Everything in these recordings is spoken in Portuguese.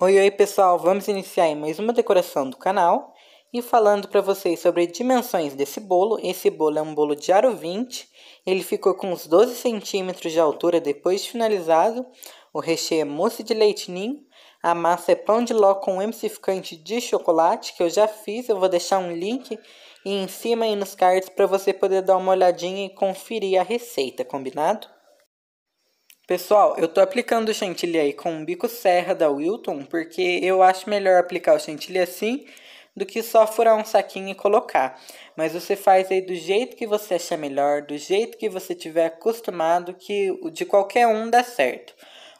Oi, oi pessoal, vamos iniciar mais uma decoração do canal e falando para vocês sobre dimensões desse bolo. Esse bolo é um bolo de aro 20, ele ficou com uns 12 centímetros de altura depois de finalizado. O recheio é mousse de leite ninho, a massa é pão de ló com emulsificante de chocolate que eu já fiz, eu vou deixar um link e em cima aí nos cards para você poder dar uma olhadinha e conferir a receita, combinado? Pessoal, eu tô aplicando o chantilly aí com um bico serra da Wilton, porque eu acho melhor aplicar o chantilly assim do que só furar um saquinho e colocar. Mas você faz aí do jeito que você achar melhor, do jeito que você tiver acostumado, que de qualquer um dá certo.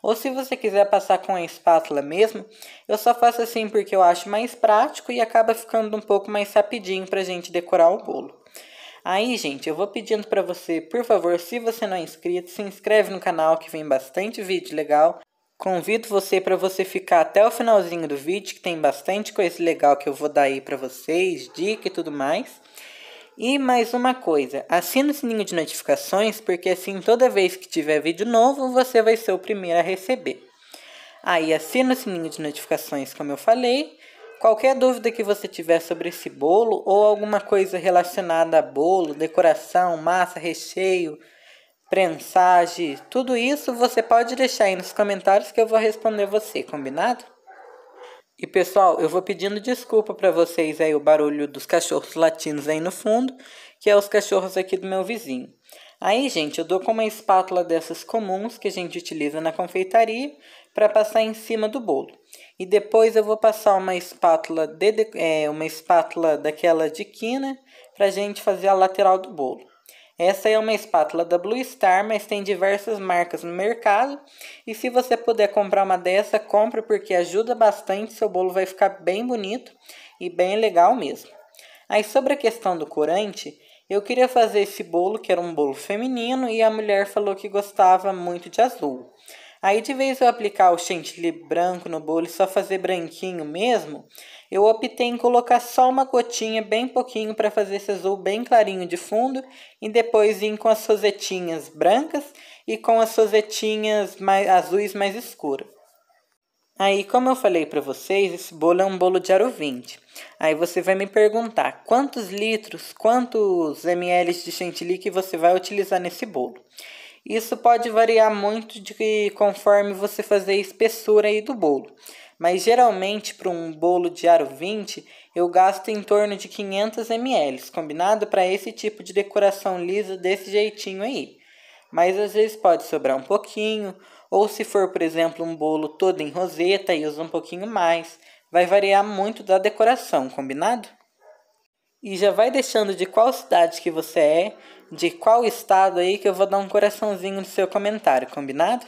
Ou se você quiser passar com a espátula mesmo, eu só faço assim porque eu acho mais prático e acaba ficando um pouco mais rapidinho para a gente decorar o bolo. Aí, gente, eu vou pedindo para você, por favor, se você não é inscrito, se inscreve no canal que vem bastante vídeo legal. Convido você para você ficar até o finalzinho do vídeo, que tem bastante coisa legal que eu vou dar aí para vocês, dica e tudo mais. E mais uma coisa, assina o sininho de notificações, porque assim toda vez que tiver vídeo novo, você vai ser o primeiro a receber. Aí assina o sininho de notificações, como eu falei. Qualquer dúvida que você tiver sobre esse bolo ou alguma coisa relacionada a bolo, decoração, massa, recheio, prensagem, tudo isso você pode deixar aí nos comentários que eu vou responder você, combinado? E pessoal, eu vou pedindo desculpa para vocês aí o barulho dos cachorros latinos aí no fundo, que é os cachorros aqui do meu vizinho. Aí, gente, eu dou com uma espátula dessas comuns que a gente utiliza na confeitaria para passar em cima do bolo. E depois eu vou passar uma espátula, de, é, uma espátula daquela de quina para a gente fazer a lateral do bolo. Essa é uma espátula da Blue Star, mas tem diversas marcas no mercado. E se você puder comprar uma dessa, compre porque ajuda bastante, seu bolo vai ficar bem bonito e bem legal mesmo. Aí sobre a questão do corante, eu queria fazer esse bolo que era um bolo feminino e a mulher falou que gostava muito de azul. Aí de vez eu aplicar o chantilly branco no bolo e só fazer branquinho mesmo, eu optei em colocar só uma gotinha, bem pouquinho, para fazer esse azul bem clarinho de fundo. E depois ir com as rosetinhas brancas e com as rosetinhas mais, azuis mais escuras. Aí, como eu falei para vocês, esse bolo é um bolo de aro 20. Aí você vai me perguntar quantos litros, quantos ml de chantilly que você vai utilizar nesse bolo. Isso pode variar muito de conforme você fazer a espessura aí do bolo. Mas geralmente para um bolo de aro 20, eu gasto em torno de 500 ml, combinado para esse tipo de decoração lisa desse jeitinho aí. Mas às vezes pode sobrar um pouquinho, ou se for, por exemplo, um bolo todo em roseta e usa um pouquinho mais, vai variar muito da decoração, combinado? E já vai deixando de qual cidade que você é, de qual estado aí, que eu vou dar um coraçãozinho no seu comentário, combinado?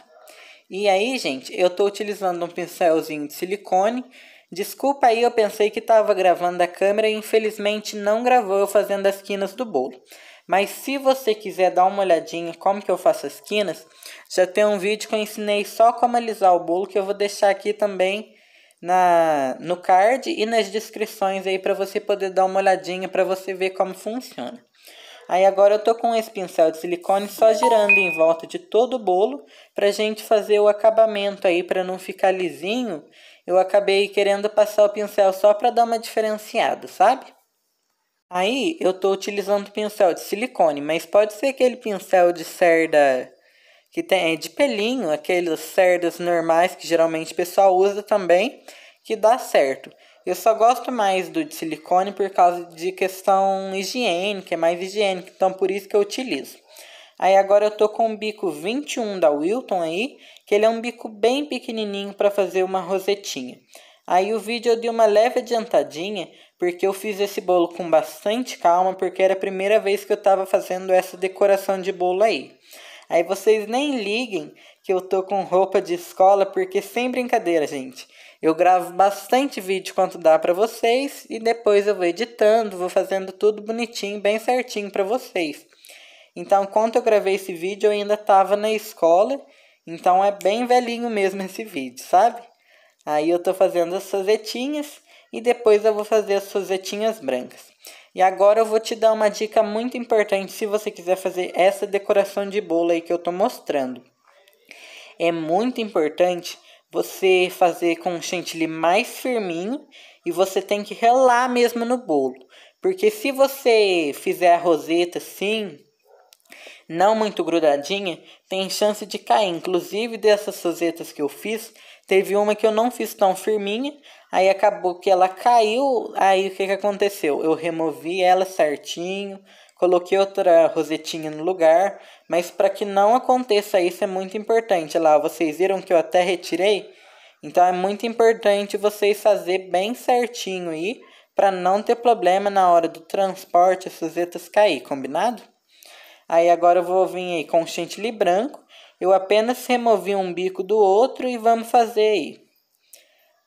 E aí, gente, eu tô utilizando um pincelzinho de silicone. Desculpa aí, eu pensei que estava gravando a câmera e infelizmente não gravou eu fazendo as quinas do bolo. Mas se você quiser dar uma olhadinha como que eu faço as quinas, já tem um vídeo que eu ensinei só como alisar o bolo que eu vou deixar aqui também na, no card e nas descrições aí para você poder dar uma olhadinha para você ver como funciona. Aí agora eu tô com esse pincel de silicone só girando em volta de todo o bolo pra gente fazer o acabamento aí para não ficar lisinho. Eu acabei querendo passar o pincel só para dar uma diferenciada, sabe? Aí eu tô utilizando pincel de silicone, mas pode ser aquele pincel de cerda que tem de pelinho, aqueles cerdas normais que geralmente o pessoal usa também, que dá certo. Eu só gosto mais do de silicone por causa de questão higiênica, é mais higiênico, então por isso que eu utilizo. Aí agora eu tô com o bico 21 da Wilton aí, que ele é um bico bem pequenininho para fazer uma rosetinha. Aí o vídeo eu dei uma leve adiantadinha, porque eu fiz esse bolo com bastante calma, porque era a primeira vez que eu estava fazendo essa decoração de bolo aí. Aí vocês nem liguem que eu tô com roupa de escola, porque sem brincadeira, gente. Eu gravo bastante vídeo quanto dá para vocês e depois eu vou editando, vou fazendo tudo bonitinho, bem certinho para vocês. Então, quando eu gravei esse vídeo, eu ainda estava na escola, então é bem velhinho mesmo esse vídeo, sabe? Aí eu tô fazendo as rosetinhas e depois eu vou fazer as rosetinhas brancas. E agora eu vou te dar uma dica muito importante se você quiser fazer essa decoração de bolo aí que eu tô mostrando. É muito importante você fazer com o chantilly mais firminho e você tem que relar mesmo no bolo. Porque se você fizer a roseta assim, não muito grudadinha, tem chance de cair. Inclusive dessas rosetas que eu fiz, teve uma que eu não fiz tão firminha, aí acabou que ela caiu, aí o que, que aconteceu? Eu removi ela certinho, coloquei outra rosetinha no lugar, mas para que não aconteça isso é muito importante. Lá, vocês viram que eu até retirei? Então é muito importante vocês fazer bem certinho aí, para não ter problema na hora do transporte as rosetas cair, combinado? Aí agora eu vou vir aí com o chantilly branco. Eu apenas removi um bico do outro e vamos fazer aí.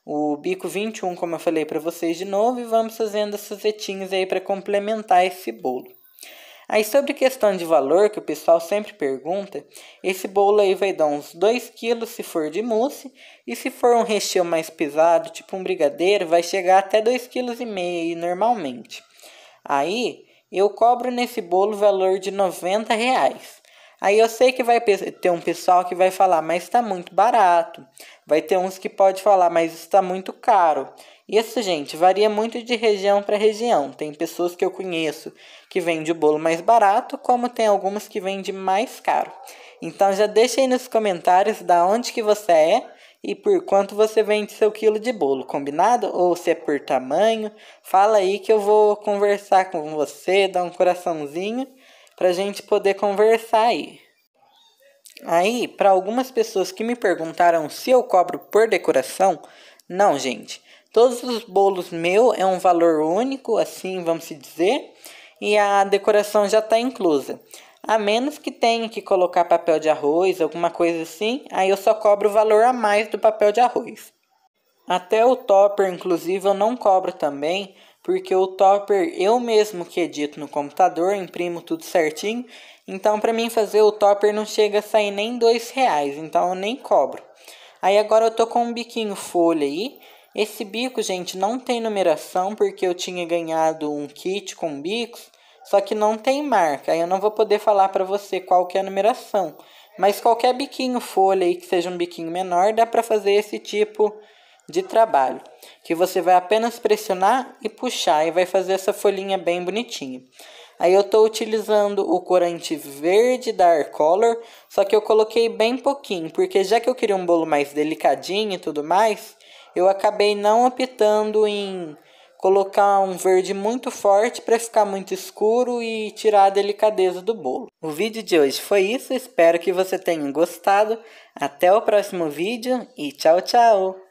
O bico 21, como eu falei para vocês de novo, e vamos fazendo as suzetinhas aí para complementar esse bolo. Aí sobre questão de valor, que o pessoal sempre pergunta, esse bolo aí vai dar uns 2 kg se for de mousse, e se for um recheio mais pesado, tipo um brigadeiro, vai chegar até 2,5 kg normalmente. Aí, eu cobro nesse bolo o valor de 90 reais. Aí eu sei que vai ter um pessoal que vai falar, mas está muito barato. Vai ter uns que pode falar, mas está muito caro. Isso, gente, varia muito de região para região. Tem pessoas que eu conheço que vende o bolo mais barato, como tem algumas que vende mais caro. Então já deixa aí nos comentários da onde que você é e por quanto você vende seu quilo de bolo, combinado? Ou se é por tamanho? Fala aí que eu vou conversar com você, dar um coraçãozinho a gente poder conversar aí. Aí, para algumas pessoas que me perguntaram se eu cobro por decoração, não, gente. Todos os bolos meu é um valor único, assim, vamos se dizer, e a decoração já está inclusa. A menos que tenha que colocar papel de arroz, alguma coisa assim, aí eu só cobro o valor a mais do papel de arroz. Até o topper, inclusive, eu não cobro também, porque o topper eu mesmo que edito no computador, imprimo tudo certinho. Então, para mim fazer o topper não chega a sair nem dois reais, então eu nem cobro. Aí agora eu tô com um biquinho folha aí. Esse bico, gente, não tem numeração porque eu tinha ganhado um kit com bicos só que não tem marca. Eu não vou poder falar para você qual que é a numeração. Mas qualquer biquinho folha aí que seja um biquinho menor, dá para fazer esse tipo de trabalho. Que você vai apenas pressionar e puxar e vai fazer essa folhinha bem bonitinha. Aí eu estou utilizando o corante verde da Arcolor, só que eu coloquei bem pouquinho, porque já que eu queria um bolo mais delicadinho e tudo mais, eu acabei não optando em colocar um verde muito forte para ficar muito escuro e tirar a delicadeza do bolo. O vídeo de hoje foi isso, espero que você tenha gostado. Até o próximo vídeo e tchau, tchau!